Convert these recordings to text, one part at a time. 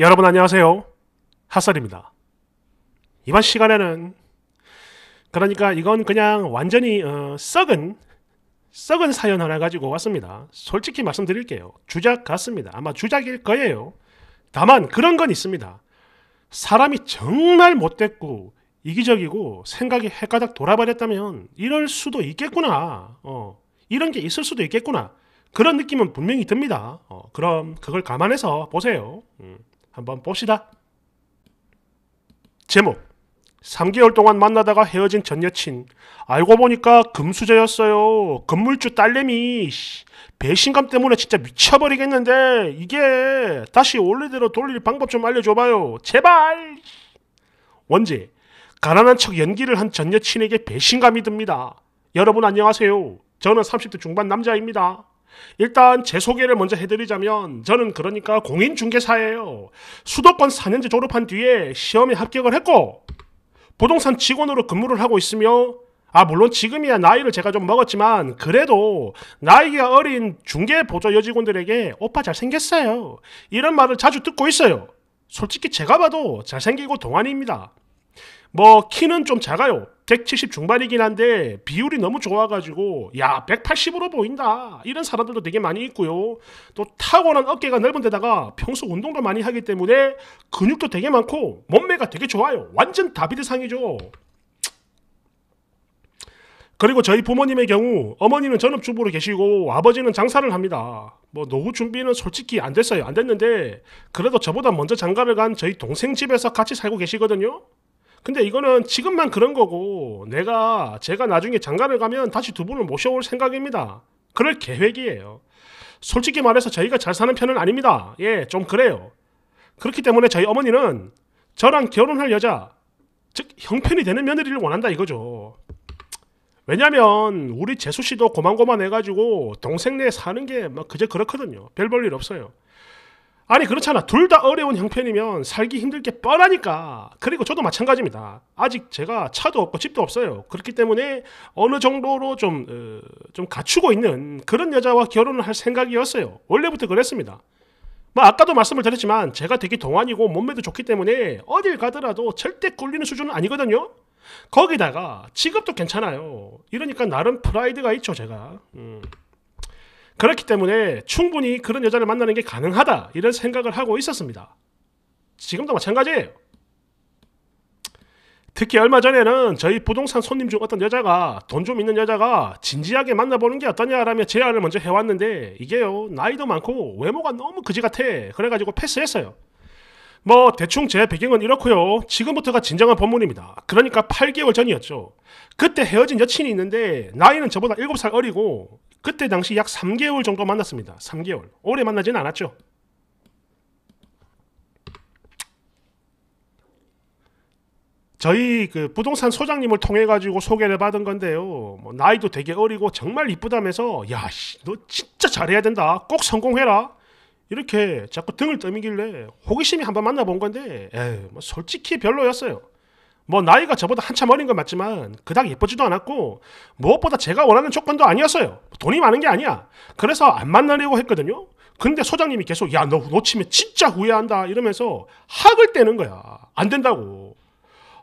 여러분 안녕하세요. 핫설입니다. 이번 시간에는 그러니까 이건 그냥 완전히 어, 썩은 썩은 사연 하나 가지고 왔습니다. 솔직히 말씀드릴게요. 주작 같습니다. 아마 주작일 거예요. 다만 그런 건 있습니다. 사람이 정말 못됐고 이기적이고 생각이 해가닥 돌아버렸다면 이럴 수도 있겠구나. 어, 이런 게 있을 수도 있겠구나. 그런 느낌은 분명히 듭니다. 어, 그럼 그걸 감안해서 보세요. 음. 한번 봅시다. 제목 3개월 동안 만나다가 헤어진 전 여친 알고 보니까 금수저였어요. 건물주 딸내미 배신감 때문에 진짜 미쳐버리겠는데 이게 다시 원래대로 돌릴 방법 좀 알려줘봐요. 제발 원제 가난한 척 연기를 한 전 여친에게 배신감이 듭니다. 여러분 안녕하세요. 저는 30대 중반 남자입니다. 일단 제 소개를 먼저 해드리자면 저는 그러니까 공인중개사예요. 수도권 4년제 졸업한 뒤에 시험에 합격을 했고 부동산 직원으로 근무를 하고 있으며 아 물론 지금이야 나이를 제가 좀 먹었지만 그래도 나이가 어린 중개보조 여직원들에게 오빠 잘생겼어요. 이런 말을 자주 듣고 있어요. 솔직히 제가 봐도 잘생기고 동안입니다. 뭐 키는 좀 작아요. 170 중반이긴 한데 비율이 너무 좋아가지고 야 180으로 보인다 이런 사람들도 되게 많이 있고요 또 타고난 어깨가 넓은 데다가 평소 운동도 많이 하기 때문에 근육도 되게 많고 몸매가 되게 좋아요 완전 다비드상이죠 그리고 저희 부모님의 경우 어머니는 전업주부로 계시고 아버지는 장사를 합니다 뭐 노후 준비는 솔직히 안 됐어요 안 됐는데 그래도 저보다 먼저 장가를 간 저희 동생 집에서 같이 살고 계시거든요 근데 이거는 지금만 그런 거고 내가 제가 나중에 장가를 가면 다시 두 분을 모셔올 생각입니다. 그럴 계획이에요. 솔직히 말해서 저희가 잘 사는 편은 아닙니다. 예, 좀 그래요. 그렇기 때문에 저희 어머니는 저랑 결혼할 여자, 즉 형편이 되는 며느리를 원한다 이거죠. 왜냐면 우리 재수 씨도 고만고만해가지고 동생네 사는 게 막 그저 그렇거든요. 별 볼 일 없어요. 아니 그렇잖아 둘 다 어려운 형편이면 살기 힘들 게 뻔하니까 그리고 저도 마찬가지입니다 아직 제가 차도 없고 집도 없어요 그렇기 때문에 어느 정도로 좀좀 어, 좀 갖추고 있는 그런 여자와 결혼을 할 생각이었어요 원래부터 그랬습니다 뭐 아까도 말씀을 드렸지만 제가 되게 동안이고 몸매도 좋기 때문에 어딜 가더라도 절대 꿀리는 수준은 아니거든요 거기다가 직업도 괜찮아요 이러니까 나름 프라이드가 있죠 제가 음. 그렇기 때문에 충분히 그런 여자를 만나는 게 가능하다 이런 생각을 하고 있었습니다. 지금도 마찬가지예요. 특히 얼마 전에는 저희 부동산 손님 중 어떤 여자가 돈 좀 있는 여자가 진지하게 만나보는 게 어떠냐라며 제안을 먼저 해왔는데 이게요 나이도 많고 외모가 너무 그지 같아 그래가지고 패스했어요. 뭐 대충 제 배경은 이렇고요. 지금부터가 진정한 본문입니다. 그러니까 8개월 전이었죠. 그때 헤어진 여친이 있는데 나이는 저보다 7살 어리고 그때 당시 약 3개월 정도 만났습니다. 3개월. 오래 만나진 않았죠. 저희 그 부동산 소장님을 통해 가지고 소개를 받은 건데요. 뭐 나이도 되게 어리고 정말 이쁘다면서 야, 너 진짜 잘해야 된다. 꼭 성공해라. 이렇게 자꾸 등을 떠미길래 호기심이 한번 만나본 건데 에이, 뭐 솔직히 별로였어요. 뭐 나이가 저보다 한참 어린 건 맞지만 그닥 예쁘지도 않았고 무엇보다 제가 원하는 조건도 아니었어요. 돈이 많은 게 아니야. 그래서 안 만나려고 했거든요. 근데 소장님이 계속 야 너 놓치면 진짜 후회한다 이러면서 학을 떼는 거야. 안 된다고.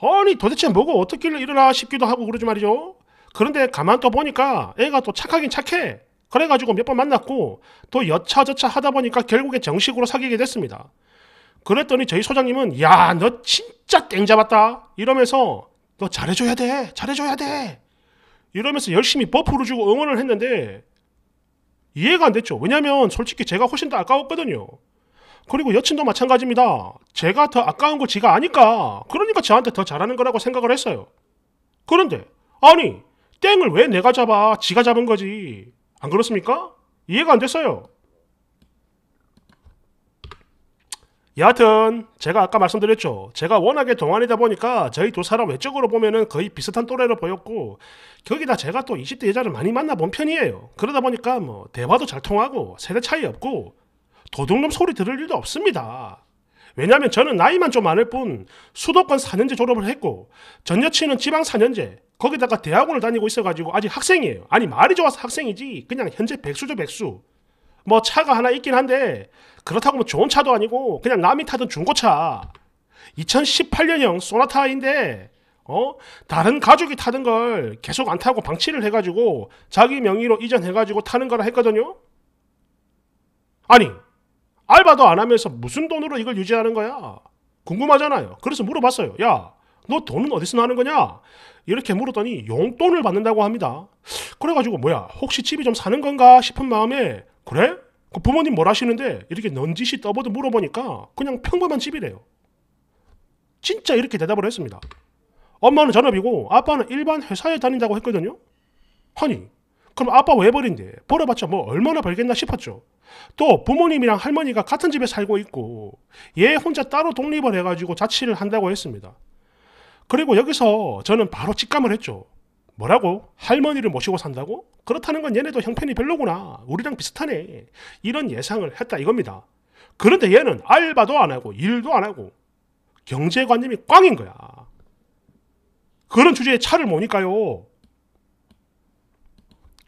아니 도대체 뭐가 어떻길래 이러나 싶기도 하고 그러지 말이죠. 그런데 가만 또 보니까 애가 또 착하긴 착해. 그래가지고 몇 번 만났고 또 여차저차 하다 보니까 결국에 정식으로 사귀게 됐습니다. 그랬더니 저희 소장님은 야 너 진짜 땡 잡았다 이러면서 너 잘해줘야 돼 잘해줘야 돼 이러면서 열심히 버프를 주고 응원을 했는데 이해가 안 됐죠 왜냐면 솔직히 제가 훨씬 더 아까웠거든요 그리고 여친도 마찬가지입니다 제가 더 아까운 거 지가 아니까 그러니까 저한테 더 잘하는 거라고 생각을 했어요 그런데 아니 땡을 왜 내가 잡아 지가 잡은 거지 안 그렇습니까? 이해가 안 됐어요 여하튼 제가 아까 말씀드렸죠. 제가 워낙에 동안이다 보니까 저희 두 사람 외적으로 보면은 거의 비슷한 또래로 보였고 거기다 제가 또 20대 여자를 많이 만나본 편이에요. 그러다 보니까 뭐 대화도 잘 통하고 세대 차이 없고 도둑놈 소리 들을 일도 없습니다. 왜냐하면 저는 나이만 좀 많을 뿐 수도권 4년제 졸업을 했고 전 여친은 지방 4년제 거기다가 대학원을 다니고 있어가지고 아직 학생이에요. 아니 말이 좋아서 학생이지 그냥 현재 백수죠 백수. 뭐 차가 하나 있긴 한데 그렇다고 뭐 좋은 차도 아니고 그냥 남이 타던 중고차 2018년형 소나타인데 어 다른 가족이 타던 걸 계속 안 타고 방치를 해가지고 자기 명의로 이전해가지고 타는 거라 했거든요. 아니 알바도 안 하면서 무슨 돈으로 이걸 유지하는 거야? 궁금하잖아요. 그래서 물어봤어요. 야, 너 돈은 어디서 나는 거냐? 이렇게 물었더니 용돈을 받는다고 합니다. 그래가지고 뭐야, 혹시 집이 좀 사는 건가 싶은 마음에 그래? 그 부모님 뭘 하시는데 이렇게 넌지시 떠보도 물어보니까 그냥 평범한 집이래요. 진짜 이렇게 대답을 했습니다. 엄마는 전업이고 아빠는 일반 회사에 다닌다고 했거든요. 아니 그럼 아빠 왜 버린데 벌어봤자 뭐 얼마나 벌겠나 싶었죠. 또 부모님이랑 할머니가 같은 집에 살고 있고 얘 혼자 따로 독립을 해가지고 자취를 한다고 했습니다. 그리고 여기서 저는 바로 직감을 했죠. 뭐라고? 할머니를 모시고 산다고? 그렇다는 건 얘네도 형편이 별로구나. 우리랑 비슷하네. 이런 예상을 했다 이겁니다. 그런데 얘는 알바도 안 하고 일도 안 하고 경제관념이 꽝인 거야. 그런 주제에 차를 모니까요.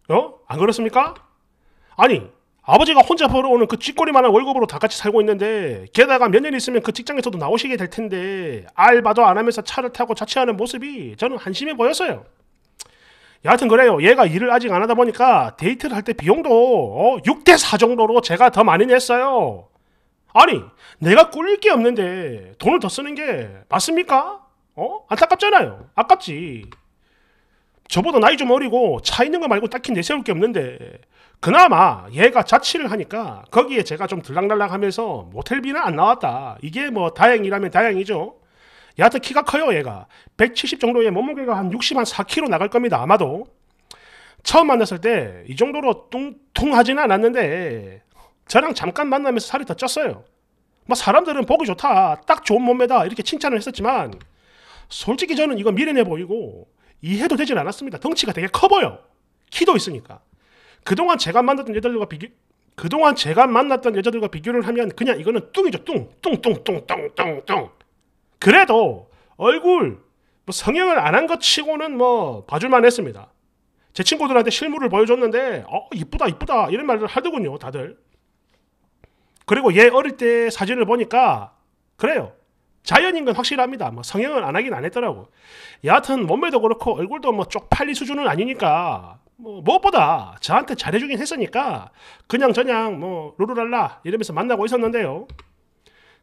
어? 안 그렇습니까? 아니, 아버지가 혼자 벌어오는 그 쥐꼬리만한 월급으로 다 같이 살고 있는데 게다가 몇 년 있으면 그 직장에서도 나오시게 될 텐데 알바도 안 하면서 차를 타고 자취하는 모습이 저는 한심해 보였어요. 여하튼 그래요. 얘가 일을 아직 안 하다 보니까 데이트를 할 때 비용도 어, 6대 4 정도로 제가 더 많이 냈어요. 아니, 내가 꿀 게 없는데 돈을 더 쓰는 게 맞습니까? 어? 안타깝잖아요. 아깝지. 저보다 나이 좀 어리고 차 있는 거 말고 딱히 내세울 게 없는데 그나마 얘가 자취를 하니까 거기에 제가 좀 들락날락 하면서 모텔비는 안 나왔다. 이게 뭐 다행이라면 다행이죠. 야트 키가 커요, 얘가. 170 정도의 몸무게가 한 60, 한 4kg 나갈 겁니다, 아마도. 처음 만났을 때 이 정도로 뚱뚱하진 않았는데 저랑 잠깐 만나면서 살이 더 쪘어요. 뭐 사람들은 보기 좋다, 딱 좋은 몸매다 이렇게 칭찬을 했었지만 솔직히 저는 이거 미련해 보이고 이해도 되질 않았습니다. 덩치가 되게 커 보여. 키도 있으니까. 그동안 제가 만났던 여자들과 비교 그동안 제가 만났던 여자들과 비교를 하면 그냥 이거는 뚱이죠. 뚱. 뚱뚱뚱뚱뚱뚱. 그래도 얼굴 뭐 성형을 안 한 것 치고는 뭐 봐줄만 했습니다. 제 친구들한테 실물을 보여줬는데 어 이쁘다 이쁘다 이런 말을 하더군요 다들. 그리고 얘 어릴 때 사진을 보니까 그래요. 자연인 건 확실합니다. 뭐 성형을 안 하긴 안 했더라고. 여하튼 몸매도 그렇고 얼굴도 뭐 쪽팔리 수준은 아니니까 뭐 무엇보다 저한테 잘해주긴 했으니까 그냥 저냥 뭐 루루랄라 이러면서 만나고 있었는데요.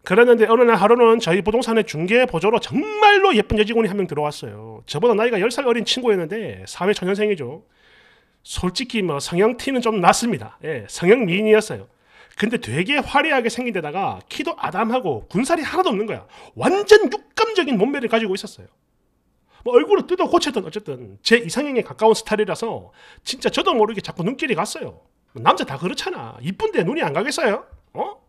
그랬는데 어느 날 하루는 저희 부동산의 중개 보조로 정말로 예쁜 여직원이 한 명 들어왔어요. 저보다 나이가 1 0살 어린 친구였는데 사회 초년생이죠. 솔직히 뭐 성향티는 좀 났습니다. 예, 성향 미인이었어요. 근데 되게 화려하게 생긴 데다가 키도 아담하고 군살이 하나도 없는 거야. 완전 육감적인 몸매를 가지고 있었어요. 뭐 얼굴을 뜯어 고쳤든 어쨌든 제 이상형에 가까운 스타일이라서 진짜 저도 모르게 자꾸 눈길이 갔어요. 뭐 남자 다 그렇잖아. 이쁜데 눈이 안 가겠어요? 어?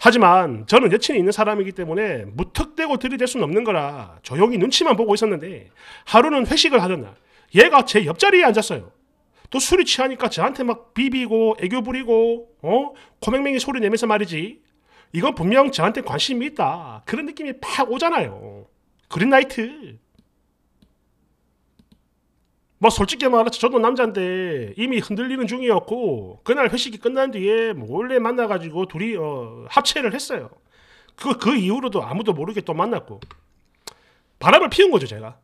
하지만 저는 여친이 있는 사람이기 때문에 무턱대고 들이댈 수는 없는 거라 조용히 눈치만 보고 있었는데 하루는 회식을 하던 날 얘가 제 옆자리에 앉았어요. 또 술이 취하니까 저한테 막 비비고 애교 부리고 어 코맹맹이 소리 내면서 말이지 이건 분명 저한테 관심이 있다 그런 느낌이 팍 오잖아요. 그린나이트 뭐 솔직히 말해서 저도 남자인데 이미 흔들리는 중이었고 그날 회식이 끝난 뒤에 몰래 만나가지고 둘이 어, 합체를 했어요. 그그 그 이후로도 아무도 모르게 또 만났고 바람을 피운 거죠 제가.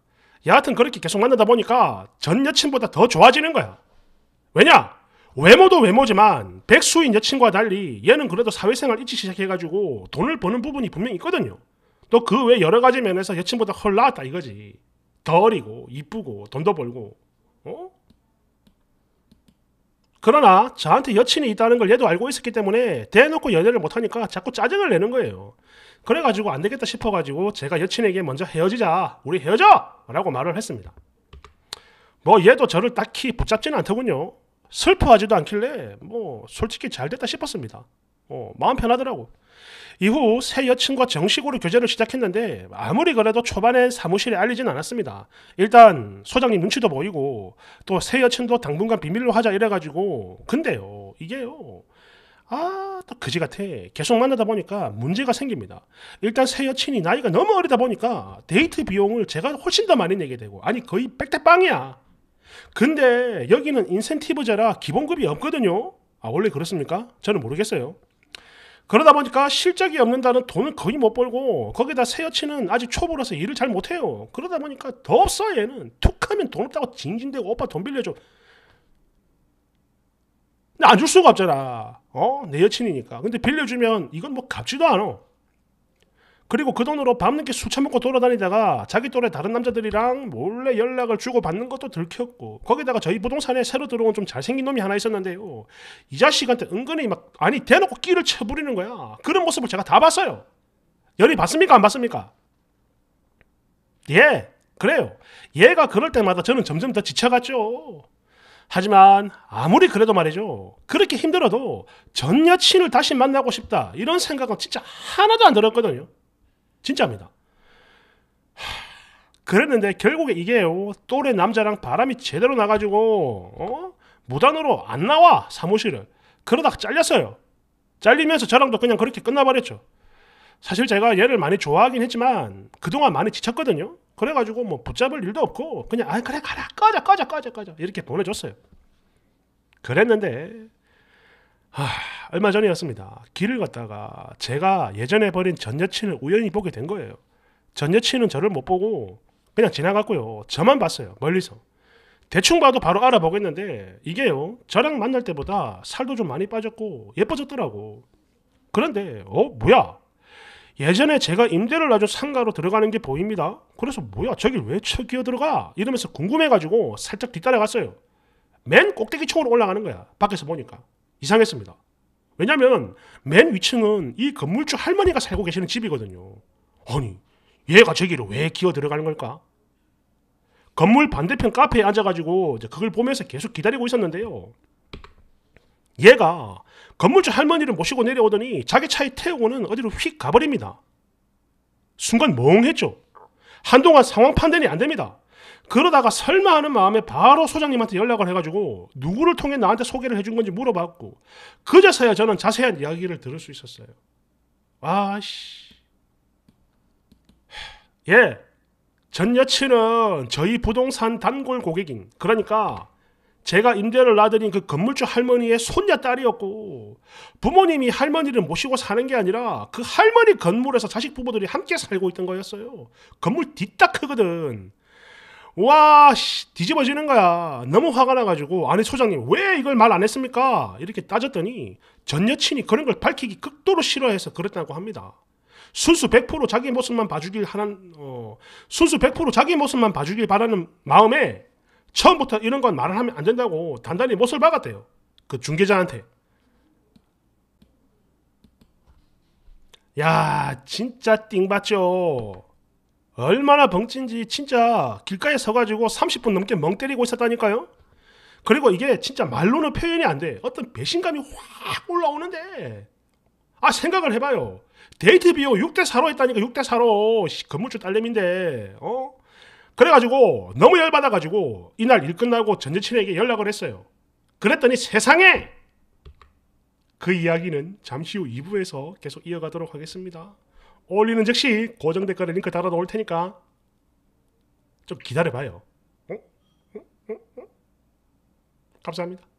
여하튼 그렇게 계속 만나다 보니까 전 여친보다 더 좋아지는 거야. 왜냐? 외모도 외모지만 백수인 여친과 달리 얘는 그래도 사회생활 일찍 시작해가지고 돈을 버는 부분이 분명히 있거든요. 또 그 외 여러 가지 면에서 여친보다 헐 나았다 이거지. 더 어리고 이쁘고 돈도 벌고 그러나 저한테 여친이 있다는 걸 얘도 알고 있었기 때문에 대놓고 연애를 못하니까 자꾸 짜증을 내는 거예요. 그래가지고 안 되겠다 싶어가지고 제가 여친에게 먼저 헤어지자, 우리 헤어져! 라고 말을 했습니다. 뭐 얘도 저를 딱히 붙잡지는 않더군요. 슬퍼하지도 않길래 뭐 솔직히 잘 됐다 싶었습니다. 어, 마음 편하더라고. 이후 새 여친과 정식으로 교제를 시작했는데 아무리 그래도 초반에 사무실에 알리진 않았습니다. 일단 소장님 눈치도 보이고 또 새 여친도 당분간 비밀로 하자 이래가지고 근데요 이게요 아, 딱 그지 같아. 계속 만나다 보니까 문제가 생깁니다. 일단 새 여친이 나이가 너무 어리다 보니까 데이트 비용을 제가 훨씬 더 많이 내게 되고, 아니, 거의 백대빵이야. 근데 여기는 인센티브제라 기본급이 없거든요. 아, 원래 그렇습니까? 저는 모르겠어요. 그러다 보니까 실적이 없는 다는 돈을 거의 못 벌고 거기다 새여친은 아직 초보라서 일을 잘 못해요. 그러다 보니까 더 없어 얘는. 툭하면 돈 없다고 징징대고 오빠 돈 빌려줘. 근데 안 줄 수가 없잖아. 어? 내 여친이니까. 근데 빌려주면 이건 뭐 갚지도 않아. 그리고 그 돈으로 밤늦게 술 처먹고 돌아다니다가 자기 또래 다른 남자들이랑 몰래 연락을 주고받는 것도 들켰고 거기다가 저희 부동산에 새로 들어온 좀 잘생긴 놈이 하나 있었는데요 이 자식한테 은근히 막 아니 대놓고 끼를 쳐부리는 거야 그런 모습을 제가 다 봤어요 열이 봤습니까 안 봤습니까 예 그래요 얘가 그럴 때마다 저는 점점 더 지쳐갔죠 하지만 아무리 그래도 말이죠. 그렇게 힘들어도 전 여친을 다시 만나고 싶다. 이런 생각은 진짜 하나도 안 들었거든요. 진짜입니다. 그랬는데 결국에 이게요 어, 또래 남자랑 바람이 제대로 나가지고 어? 무단으로 안 나와 사무실을 그러다 잘렸어요 잘리면서 저랑도 그냥 그렇게 끝나버렸죠 사실 제가 얘를 많이 좋아하긴 했지만 그동안 많이 지쳤거든요 그래가지고 뭐 붙잡을 일도 없고 그냥 아 그래 가라 꺼져 꺼져 꺼져 꺼져 이렇게 보내줬어요 그랬는데 하... 얼마 전이었습니다. 길을 걷다가 제가 예전에 버린 전 여친을 우연히 보게 된 거예요. 전 여친은 저를 못 보고 그냥 지나갔고요. 저만 봤어요. 멀리서. 대충 봐도 바로 알아보겠는데 이게요. 저랑 만날 때보다 살도 좀 많이 빠졌고 예뻐졌더라고. 그런데 어 뭐야? 예전에 제가 임대를 놔준 상가로 들어가는 게 보입니다. 그래서 뭐야 저길 왜 쳐기어 들어가? 이러면서 궁금해가지고 살짝 뒤따라갔어요. 맨 꼭대기 층으로 올라가는 거야. 밖에서 보니까 이상했습니다. 왜냐면 맨 위층은 이 건물주 할머니가 살고 계시는 집이거든요. 아니, 얘가 저기를 왜 기어 들어가는 걸까? 건물 반대편 카페에 앉아가지고 그걸 보면서 계속 기다리고 있었는데요. 얘가 건물주 할머니를 모시고 내려오더니 자기 차에 태우고는 어디로 휙 가버립니다. 순간 멍했죠. 한동안 상황 판단이 안 됩니다. 그러다가 설마 하는 마음에 바로 소장님한테 연락을 해가지고 누구를 통해 나한테 소개를 해준 건지 물어봤고 그제서야 저는 자세한 이야기를 들을 수 있었어요. 아씨. 예. 전 여친은 저희 부동산 단골 고객인 그러니까 제가 임대를 놔드린 그 건물주 할머니의 손녀 딸이었고 부모님이 할머니를 모시고 사는 게 아니라 그 할머니 건물에서 자식 부부들이 함께 살고 있던 거였어요. 건물 뒤딱 크거든. 와, 씨, 뒤집어지는 거야. 너무 화가 나가지고, 아내 소장님, 왜 이걸 말 안 했습니까? 이렇게 따졌더니, 전 여친이 그런 걸 밝히기 극도로 싫어해서 그랬다고 합니다. 순수 100% 자기 모습만 봐주길 하는, 어, 순수 100% 자기 모습만 봐주길 바라는 마음에, 처음부터 이런 건 말을 하면 안 된다고 단단히 못을 박았대요. 그중계자한테 야, 진짜 띵 봤죠? 얼마나 벙찐지 진짜 길가에 서가지고 30분 넘게 멍 때리고 있었다니까요. 그리고 이게 진짜 말로는 표현이 안 돼. 어떤 배신감이 확 올라오는데. 아, 생각을 해봐요. 데이트 비용 6대4로 했다니까, 6대4로. 건물주 딸내미인데, 어? 그래가지고, 너무 열받아가지고, 이날 일 끝나고 전 여친에게 연락을 했어요. 그랬더니 세상에! 그 이야기는 잠시 후 2부에서 계속 이어가도록 하겠습니다. 어울리는 즉시 고정 댓글에 링크 달아 놓을 테니까 좀 기다려봐요. 응? 응? 응? 감사합니다.